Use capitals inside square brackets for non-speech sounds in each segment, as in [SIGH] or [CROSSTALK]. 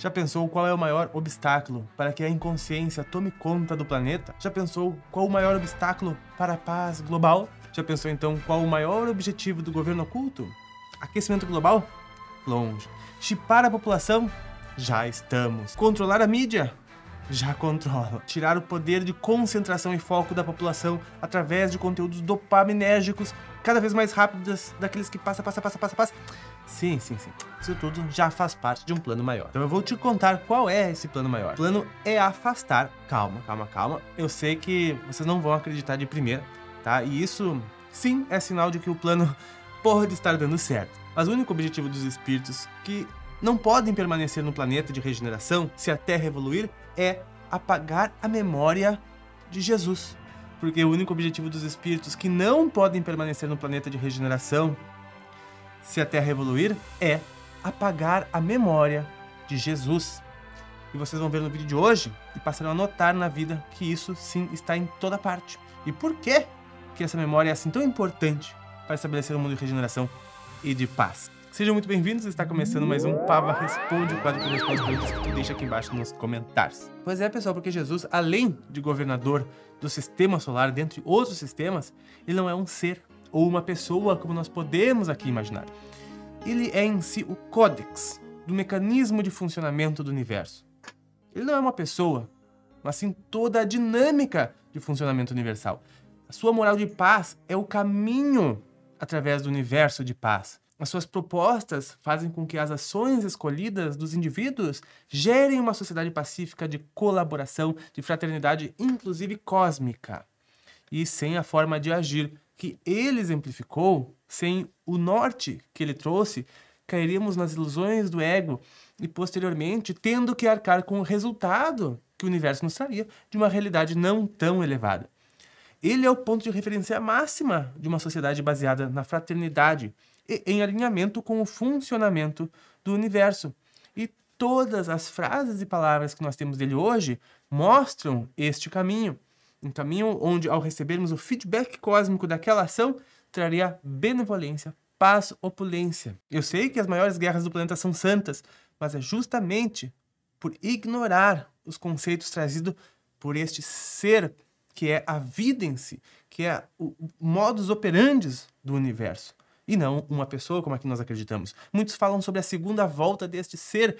Já pensou qual é o maior obstáculo para que a inconsciência tome conta do planeta? Já pensou qual o maior obstáculo para a paz global? Já pensou então qual o maior objetivo do governo oculto? Aquecimento global? Longe. Chipar a população? Já estamos. Controlar a mídia? já controla. Tirar o poder de concentração e foco da população através de conteúdos dopaminérgicos cada vez mais rápidos daqueles que passa, passa, passa, passa, passa. Sim, sim, sim. Isso tudo já faz parte de um plano maior. Então eu vou te contar qual é esse plano maior. O plano é afastar. Calma, calma, calma. Eu sei que vocês não vão acreditar de primeira, tá? E isso, sim, é sinal de que o plano [LAUGHS] pode estar dando certo. Mas o único objetivo dos espíritos que não podem permanecer no planeta de regeneração se a Terra evoluir é apagar a memória de Jesus. Porque o único objetivo dos espíritos que não podem permanecer no planeta de regeneração se a Terra evoluir, é apagar a memória de Jesus. E vocês vão ver no vídeo de hoje e passarão a notar na vida que isso sim está em toda parte. E por que que essa memória é assim tão importante para estabelecer um mundo de regeneração e de paz? Sejam muito bem-vindos, está começando mais um Pava Responde, o quadro que responde perguntas que tu deixa aqui embaixo nos comentários. Pois é, pessoal, porque Jesus, além de governador do sistema solar, dentre outros sistemas, ele não é um ser ou uma pessoa como nós podemos aqui imaginar. Ele é em si o códex do mecanismo de funcionamento do universo. Ele não é uma pessoa, mas sim toda a dinâmica de funcionamento universal. A sua moral de paz é o caminho através do universo de paz. As suas propostas fazem com que as ações escolhidas dos indivíduos gerem uma sociedade pacífica de colaboração, de fraternidade, inclusive cósmica, e sem a forma de agir que ele exemplificou, sem o norte que ele trouxe, cairíamos nas ilusões do ego e, posteriormente, tendo que arcar com o resultado que o universo nos traria de uma realidade não tão elevada. Ele é o ponto de referência máxima de uma sociedade baseada na fraternidade e em alinhamento com o funcionamento do universo. E todas as frases e palavras que nós temos dele hoje mostram este caminho um caminho onde, ao recebermos o feedback cósmico daquela ação, traria benevolência, paz, opulência. Eu sei que as maiores guerras do planeta são santas, mas é justamente por ignorar os conceitos trazidos por este ser que é a vida em si, que é o modus operandi do universo, e não uma pessoa como a que nós acreditamos. Muitos falam sobre a segunda volta deste ser,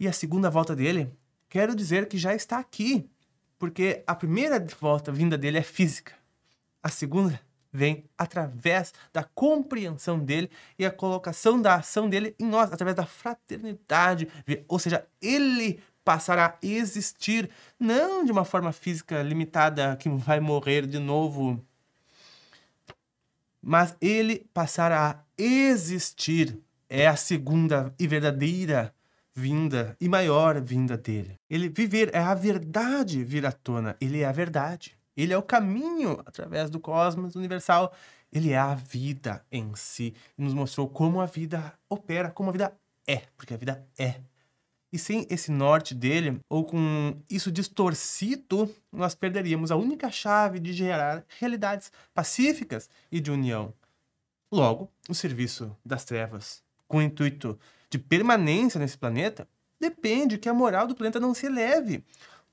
e a segunda volta dele, quero dizer que já está aqui, porque a primeira volta vinda dele é física. A segunda vem através da compreensão dele e a colocação da ação dele em nós, através da fraternidade. Ou seja, ele passará a existir não de uma forma física limitada que vai morrer de novo, mas ele passará a existir. É a segunda e verdadeira vinda e maior vinda dele. Ele viver é a verdade vir à tona, ele é a verdade. Ele é o caminho através do cosmos universal, ele é a vida em si. E nos mostrou como a vida opera, como a vida é, porque a vida é. E sem esse norte dele, ou com isso distorcido, nós perderíamos a única chave de gerar realidades pacíficas e de união. Logo, o serviço das trevas, com o intuito de permanência nesse planeta, depende que a moral do planeta não se eleve.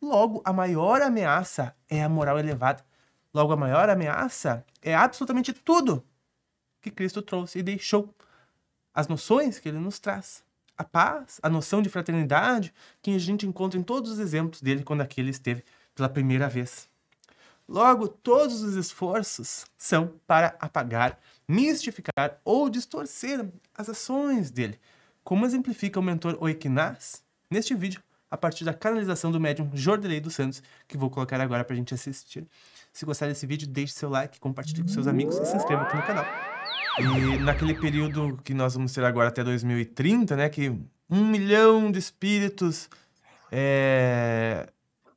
Logo, a maior ameaça é a moral elevada. Logo, a maior ameaça é absolutamente tudo que Cristo trouxe e deixou. As noções que ele nos traz. A paz, a noção de fraternidade que a gente encontra em todos os exemplos dele quando aqui ele esteve pela primeira vez. Logo, todos os esforços são para apagar, mistificar ou distorcer as ações dele, como exemplifica o mentor Oikinas? Neste vídeo, a partir da canalização do médium Jordelei dos Santos, que vou colocar agora para a gente assistir. Se gostar desse vídeo, deixe seu like, compartilhe com seus amigos e se inscreva aqui no canal. E naquele período que nós vamos ter agora até 2030, né, que um milhão de espíritos é,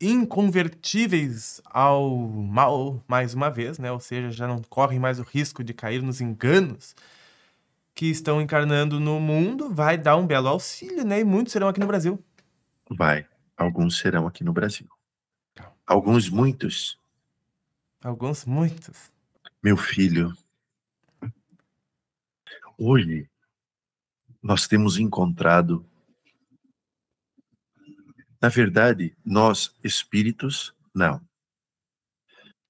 inconvertíveis ao mal, mais uma vez, né, ou seja, já não correm mais o risco de cair nos enganos, que estão encarnando no mundo vai dar um belo auxílio, né? E muitos serão aqui no Brasil. Vai. Alguns serão aqui no Brasil. Tá. Alguns muitos. Alguns muitos. Meu filho, hoje nós temos encontrado, na verdade, nós espíritos, não.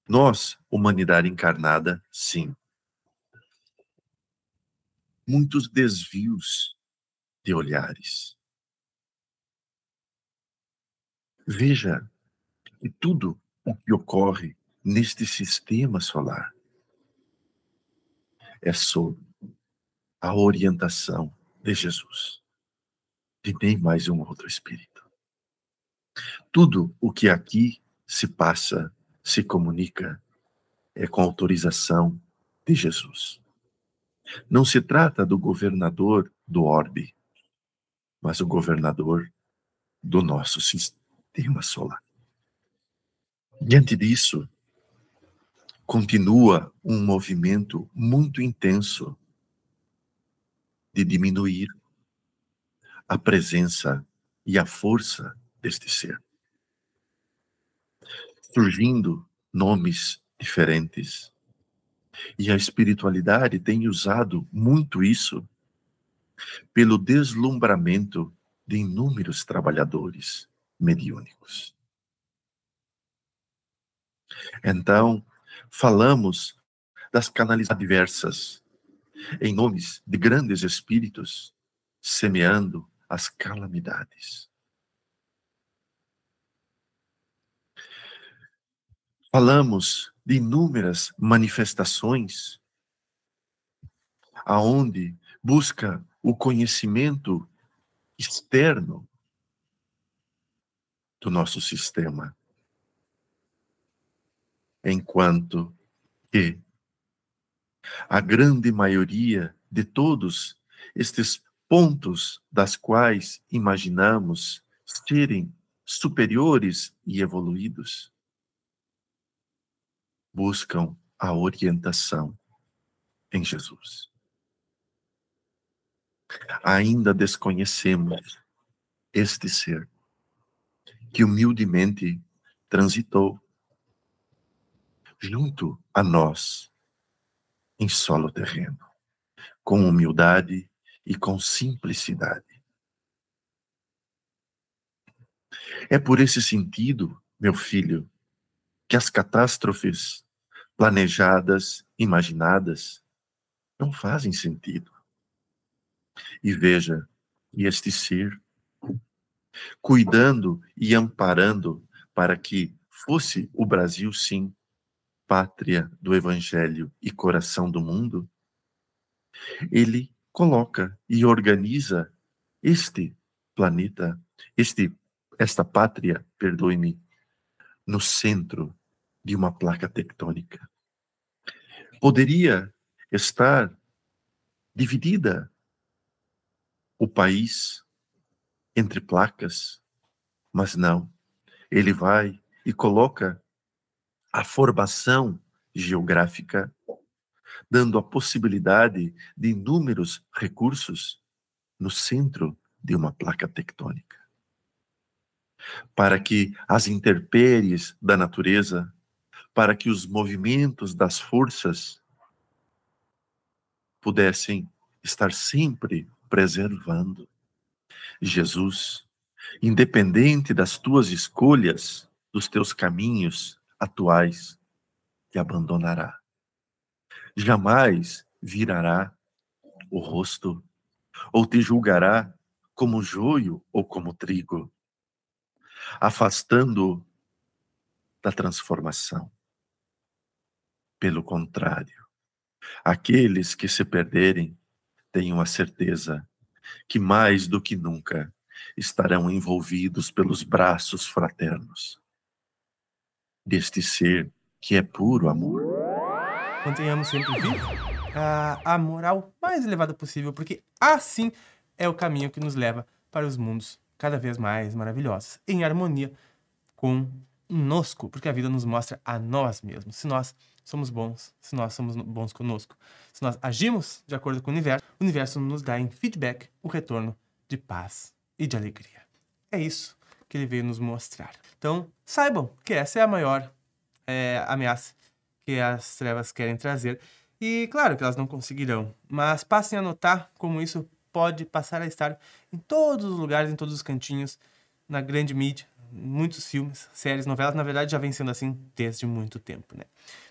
Nós, humanidade encarnada, sim muitos desvios de olhares. Veja que tudo o que ocorre neste sistema solar é sob a orientação de Jesus, de nem mais um outro espírito. Tudo o que aqui se passa, se comunica, é com autorização de Jesus. Não se trata do governador do orbe, mas o governador do nosso sistema solar. Diante disso, continua um movimento muito intenso de diminuir a presença e a força deste ser. Surgindo nomes diferentes, e a espiritualidade tem usado muito isso pelo deslumbramento de inúmeros trabalhadores mediúnicos. Então, falamos das canalizações adversas em nomes de grandes espíritos, semeando as calamidades. Falamos de inúmeras manifestações, aonde busca o conhecimento externo do nosso sistema, enquanto que a grande maioria de todos estes pontos das quais imaginamos serem superiores e evoluídos buscam a orientação em Jesus. Ainda desconhecemos este ser que humildemente transitou junto a nós em solo terreno, com humildade e com simplicidade. É por esse sentido, meu filho, que as catástrofes planejadas, imaginadas, não fazem sentido. E veja, e este ser, cuidando e amparando para que fosse o Brasil, sim, pátria do Evangelho e coração do mundo, ele coloca e organiza este planeta, este, esta pátria, perdoe-me, no centro de uma placa tectônica. Poderia estar dividida o país entre placas, mas não. Ele vai e coloca a formação geográfica, dando a possibilidade de inúmeros recursos no centro de uma placa tectônica, para que as intempéries da natureza para que os movimentos das forças pudessem estar sempre preservando. Jesus, independente das tuas escolhas, dos teus caminhos atuais, te abandonará. Jamais virará o rosto ou te julgará como joio ou como trigo, afastando da transformação. Pelo contrário, aqueles que se perderem, tenham a certeza que mais do que nunca estarão envolvidos pelos braços fraternos deste ser que é puro amor. Mantenhamos sempre vivo a, a moral mais elevada possível, porque assim é o caminho que nos leva para os mundos cada vez mais maravilhosos, em harmonia com conosco, porque a vida nos mostra a nós mesmos, se nós somos bons, se nós somos bons conosco. Se nós agimos de acordo com o universo, o universo nos dá em feedback o retorno de paz e de alegria. É isso que ele veio nos mostrar. Então, saibam que essa é a maior é, ameaça que as trevas querem trazer. E claro que elas não conseguirão, mas passem a notar como isso pode passar a estar em todos os lugares, em todos os cantinhos, na grande mídia, muitos filmes, séries, novelas, na verdade já vem sendo assim desde muito tempo, né?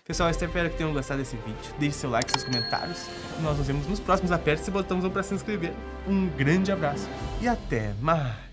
Pessoal, eu espero que tenham gostado desse vídeo. Deixe seu like, seus comentários. Nós nos vemos nos próximos. Aperte esse botãozão para se inscrever. Um grande abraço e até mais!